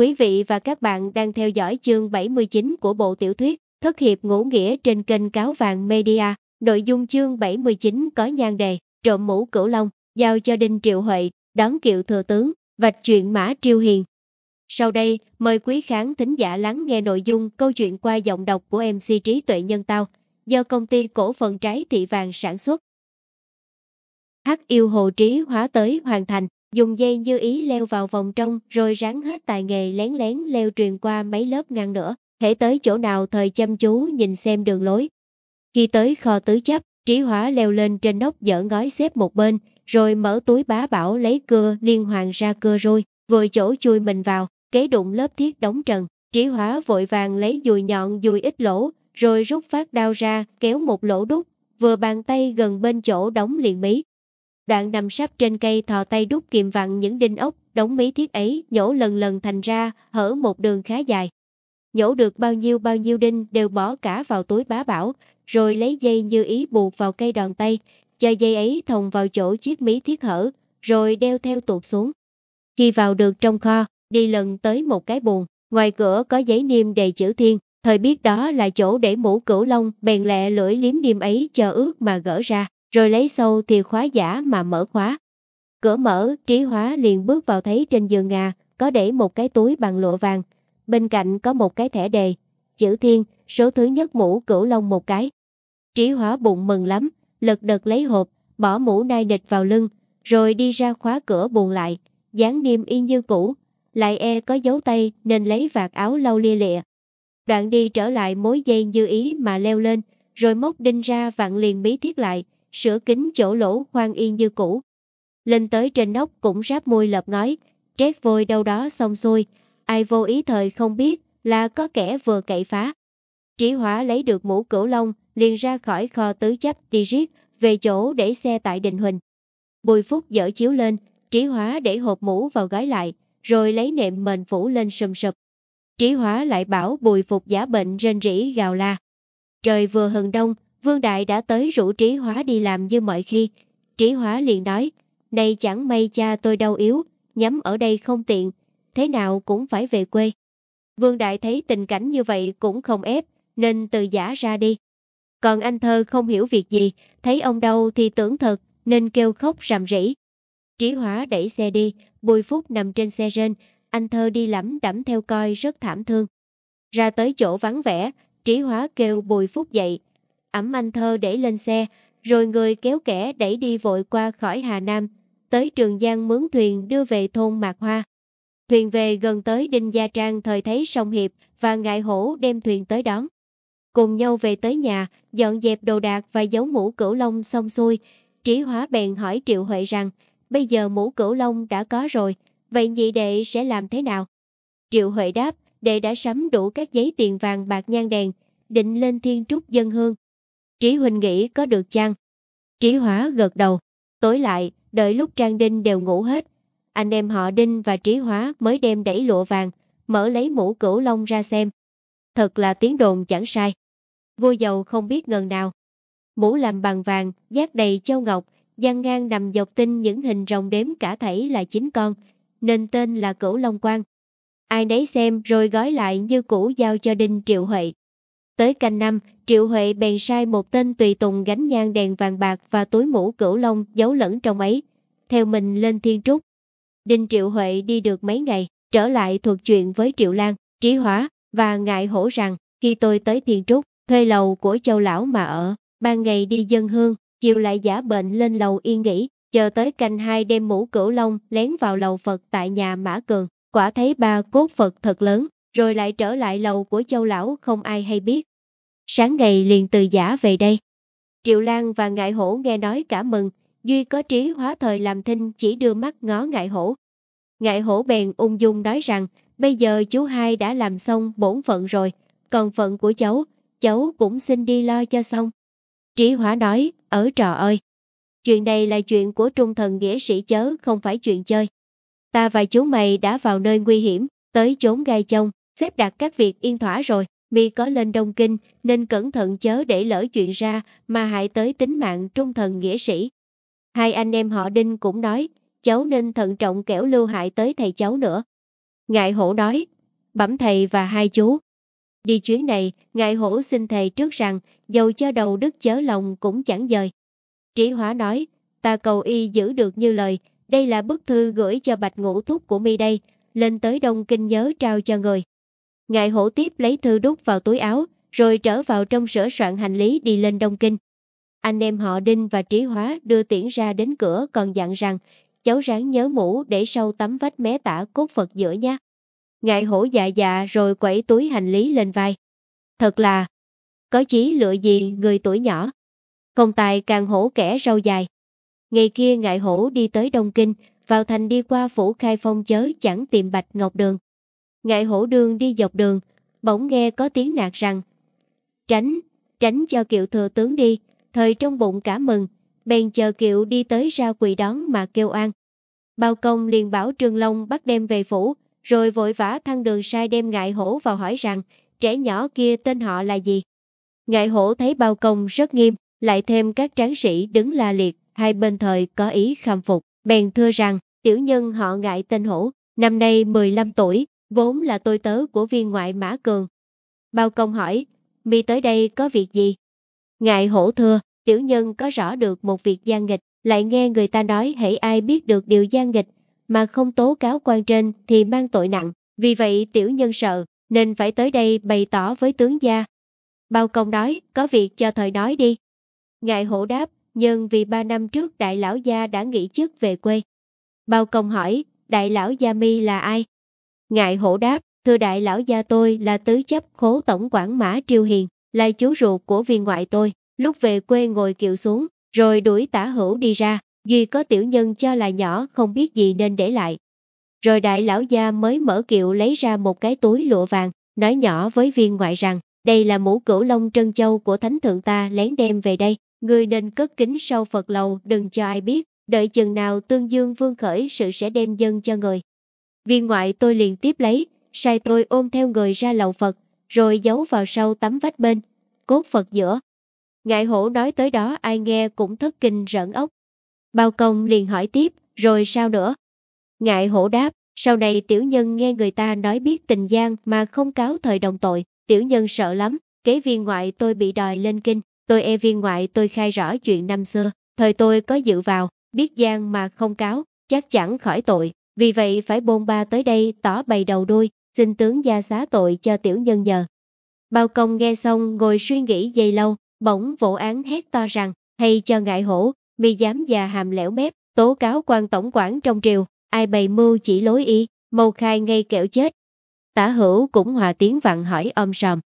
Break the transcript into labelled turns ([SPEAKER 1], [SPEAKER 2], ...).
[SPEAKER 1] Quý vị và các bạn đang theo dõi chương 79 của bộ tiểu thuyết Thất hiệp ngũ nghĩa trên kênh Cáo Vàng Media. Nội dung chương 79 có nhan đề Trộm mũ cửu long, giao cho Đinh Triệu Huệ, đón kiệu thừa tướng, vạch chuyện Mã Triêu Hiền. Sau đây, mời quý khán thính giả lắng nghe nội dung câu chuyện qua giọng đọc của MC Trí Tuệ Nhân Tao, do công ty cổ phần trái thị vàng sản xuất. Hắc yêu hồ trí hóa tới hoàn thành, dùng dây như ý leo vào vòng trong rồi ráng hết tài nghề lén lén leo truyền qua mấy lớp ngăn nữa, hễ tới chỗ nào thời chăm chú nhìn xem đường lối. Khi tới kho tứ chấp, trí hỏa leo lên trên nóc dở ngói xếp một bên, rồi mở túi bá bảo lấy cưa liên hoàn ra cưa rồi, vội chỗ chui mình vào, kế đụng lớp thiết đóng trần. Trí hỏa vội vàng lấy dùi nhọn dùi ít lỗ, rồi rút phát đao ra, kéo một lỗ đúc, vừa bàn tay gần bên chỗ đóng liền mí, đoạn nằm sắp trên cây thò tay đút kìm vặn những đinh ốc, đống mí thiết ấy nhổ lần lần thành ra, hở một đường khá dài. Nhổ được bao nhiêu bao nhiêu đinh đều bỏ cả vào túi bá bảo, rồi lấy dây như ý buộc vào cây đòn tay, cho dây ấy thòng vào chỗ chiếc mí thiết hở, rồi đeo theo tuột xuống. Khi vào được trong kho, đi lần tới một cái buồn, ngoài cửa có giấy niêm đầy chữ thiên, thời biết đó là chỗ để mũ cửu long bèn lẹ lưỡi liếm niêm ấy chờ ướt mà gỡ ra rồi lấy sâu thì khóa giả mà mở khóa. Cửa mở, trí hóa liền bước vào thấy trên giường ngà có để một cái túi bằng lụa vàng, bên cạnh có một cái thẻ đề, chữ thiên, số thứ nhất mũ cửu long một cái. Trí hóa bụng mừng lắm, lật đật lấy hộp, bỏ mũ nai địch vào lưng, rồi đi ra khóa cửa buồn lại, dán niêm y như cũ, lại e có dấu tay nên lấy vạt áo lau lia lịa. Đoạn đi trở lại mối dây như ý mà leo lên, rồi móc đinh ra vặn liền bí thiết lại, sửa kính chỗ lỗ khoan y như cũ. Lên tới trên nóc cũng ráp môi lợp ngói, trét vôi đâu đó xong xuôi, ai vô ý thời không biết là có kẻ vừa cậy phá. Trí hỏa lấy được mũ cửu long, liền ra khỏi kho tứ chấp đi riết, về chỗ để xe tại Đình Huỳnh. Bùi Phúc dở chiếu lên, Trí Hóa để hộp mũ vào gói lại, rồi lấy nệm mền phủ lên sùm sụp. Trí Hóa lại bảo Bùi Phục giả bệnh rên rỉ gào la. Trời vừa hừng đông, Vương Đại đã tới rủ Trí Hóa đi làm như mọi khi. Trí Hóa liền nói, này chẳng may cha tôi đau yếu, nhắm ở đây không tiện, thế nào cũng phải về quê. Vương Đại thấy tình cảnh như vậy cũng không ép, nên từ giả ra đi. Còn anh thơ không hiểu việc gì, thấy ông đau thì tưởng thật, nên kêu khóc ràm rỉ. Trí Hóa đẩy xe đi, Bùi Phúc nằm trên xe rên, anh thơ đi lắm đẫm theo coi rất thảm thương. Ra tới chỗ vắng vẻ, Trí Hóa kêu Bùi Phúc dậy, ẩm anh thơ đẩy lên xe, rồi người kéo kẻ đẩy đi vội qua khỏi Hà Nam, tới Trường Giang mướn thuyền đưa về thôn Mạc Hoa. Thuyền về gần tới Đinh Gia Trang thời thấy sông Hiệp và Ngại Hổ đem thuyền tới đón. Cùng nhau về tới nhà, dọn dẹp đồ đạc và giấu mũ cửu long xong xuôi, Trí Hóa bèn hỏi Triệu Huệ rằng, bây giờ mũ cửu long đã có rồi, vậy nhị đệ sẽ làm thế nào? Triệu Huệ đáp, đệ đã sắm đủ các giấy tiền vàng bạc nhang đèn, định lên thiên trúc dân hương. Trí Huynh nghĩ có được chăng? Trí Hóa gật đầu. Tối lại, đợi lúc Trang Đinh đều ngủ hết. Anh em họ Đinh và Trí Hóa mới đem đẩy lụa vàng, mở lấy mũ cửu long ra xem. Thật là tiếng đồn chẳng sai. Vua giàu không biết ngần nào. Mũ làm bằng vàng, giác đầy châu ngọc, gian ngang nằm dọc tinh những hình rồng đếm cả thảy là chín con, nên tên là cửu long quan. Ai nấy xem rồi gói lại như cũ giao cho Đinh Triệu Huệ. Tới canh năm, Triệu Huệ bèn sai một tên tùy tùng gánh nhang đèn vàng bạc và túi mũ cửu long giấu lẫn trong ấy, theo mình lên Thiên Trúc. Đinh Triệu Huệ đi được mấy ngày, trở lại thuật chuyện với Triệu Lan, Trí hóa và Ngại Hổ rằng khi tôi tới Thiên Trúc, thuê lầu của châu lão mà ở, ban ngày đi dân hương, chiều lại giả bệnh lên lầu yên nghỉ, chờ tới canh hai đem mũ cửu long lén vào lầu Phật tại nhà Mã Cường, quả thấy ba cốt Phật thật lớn, rồi lại trở lại lầu của châu lão không ai hay biết sáng ngày liền từ giả về đây. Triệu Lan và Ngại Hổ nghe nói cả mừng, Duy có trí hóa thời làm thinh chỉ đưa mắt ngó Ngại Hổ. Ngại Hổ bèn ung dung nói rằng, bây giờ chú hai đã làm xong bổn phận rồi, còn phận của cháu, cháu cũng xin đi lo cho xong. Trí Hóa nói, ở trò ơi. Chuyện này là chuyện của trung thần nghĩa sĩ chớ không phải chuyện chơi. Ta và chú mày đã vào nơi nguy hiểm, tới chốn gai chông, xếp đặt các việc yên thỏa rồi mi có lên Đông Kinh nên cẩn thận chớ để lỡ chuyện ra mà hại tới tính mạng trung thần nghĩa sĩ. Hai anh em họ Đinh cũng nói, cháu nên thận trọng kẻo lưu hại tới thầy cháu nữa. Ngại hổ nói, bẩm thầy và hai chú. Đi chuyến này, Ngại hổ xin thầy trước rằng, dầu cho đầu đức chớ lòng cũng chẳng dời. Trí Hóa nói, ta cầu y giữ được như lời, đây là bức thư gửi cho bạch ngũ thúc của mi đây, lên tới Đông Kinh nhớ trao cho người. Ngài hổ tiếp lấy thư đút vào túi áo, rồi trở vào trong sửa soạn hành lý đi lên Đông Kinh. Anh em họ Đinh và Trí Hóa đưa tiễn ra đến cửa còn dặn rằng cháu ráng nhớ mũ để sau tấm vách mé tả cốt Phật giữa nha. Ngại hổ dạ dạ rồi quẩy túi hành lý lên vai. Thật là, có chí lựa gì người tuổi nhỏ. Không tài càng hổ kẻ râu dài. Ngày kia ngại hổ đi tới Đông Kinh, vào thành đi qua phủ khai phong chớ chẳng tìm Bạch Ngọc Đường. Ngại hổ đường đi dọc đường, bỗng nghe có tiếng nạt rằng Tránh, tránh cho kiệu thừa tướng đi, thời trong bụng cả mừng, bèn chờ kiệu đi tới ra quỳ đón mà kêu an. Bao công liền bảo Trương Long bắt đem về phủ, rồi vội vã thăng đường sai đem ngại hổ vào hỏi rằng trẻ nhỏ kia tên họ là gì. Ngại hổ thấy bao công rất nghiêm, lại thêm các tráng sĩ đứng la liệt, hai bên thời có ý khâm phục, bèn thưa rằng tiểu nhân họ ngại tên hổ, năm nay 15 tuổi, Vốn là tôi tớ của viên ngoại Mã Cường. Bao công hỏi, mi tới đây có việc gì? ngài hổ thưa, tiểu nhân có rõ được một việc gian nghịch, lại nghe người ta nói hãy ai biết được điều gian nghịch, mà không tố cáo quan trên thì mang tội nặng. Vì vậy tiểu nhân sợ, nên phải tới đây bày tỏ với tướng gia. Bao công nói, có việc cho thời nói đi. Ngài hổ đáp, nhưng vì ba năm trước đại lão gia đã nghỉ chức về quê. Bao công hỏi, đại lão gia mi là ai? Ngại hổ đáp, thưa đại lão gia tôi là tứ chấp khố tổng quản mã triều hiền, là chú ruột của viên ngoại tôi, lúc về quê ngồi kiệu xuống, rồi đuổi tả hữu đi ra, duy có tiểu nhân cho là nhỏ không biết gì nên để lại. Rồi đại lão gia mới mở kiệu lấy ra một cái túi lụa vàng, nói nhỏ với viên ngoại rằng, đây là mũ cửu long trân châu của thánh thượng ta lén đem về đây, người nên cất kính sau Phật lầu đừng cho ai biết, đợi chừng nào tương dương vương khởi sự sẽ đem dân cho người. Viên ngoại tôi liền tiếp lấy, sai tôi ôm theo người ra lầu Phật, rồi giấu vào sau tấm vách bên, cốt Phật giữa. Ngại hổ nói tới đó ai nghe cũng thất kinh rợn ốc. Bao công liền hỏi tiếp, rồi sao nữa? Ngại hổ đáp, sau này tiểu nhân nghe người ta nói biết tình gian mà không cáo thời đồng tội, tiểu nhân sợ lắm, kế viên ngoại tôi bị đòi lên kinh, tôi e viên ngoại tôi khai rõ chuyện năm xưa, thời tôi có dự vào, biết gian mà không cáo, chắc chẳng khỏi tội, vì vậy phải bôn ba tới đây tỏ bày đầu đuôi, xin tướng gia xá tội cho tiểu nhân nhờ. Bao công nghe xong ngồi suy nghĩ dây lâu, bỗng vỗ án hét to rằng, hay cho ngại hổ, mi dám già hàm lẻo mép, tố cáo quan tổng quản trong triều, ai bày mưu chỉ lối y, mâu khai ngay kẻo chết. Tả hữu cũng hòa tiếng vặn hỏi om sòm,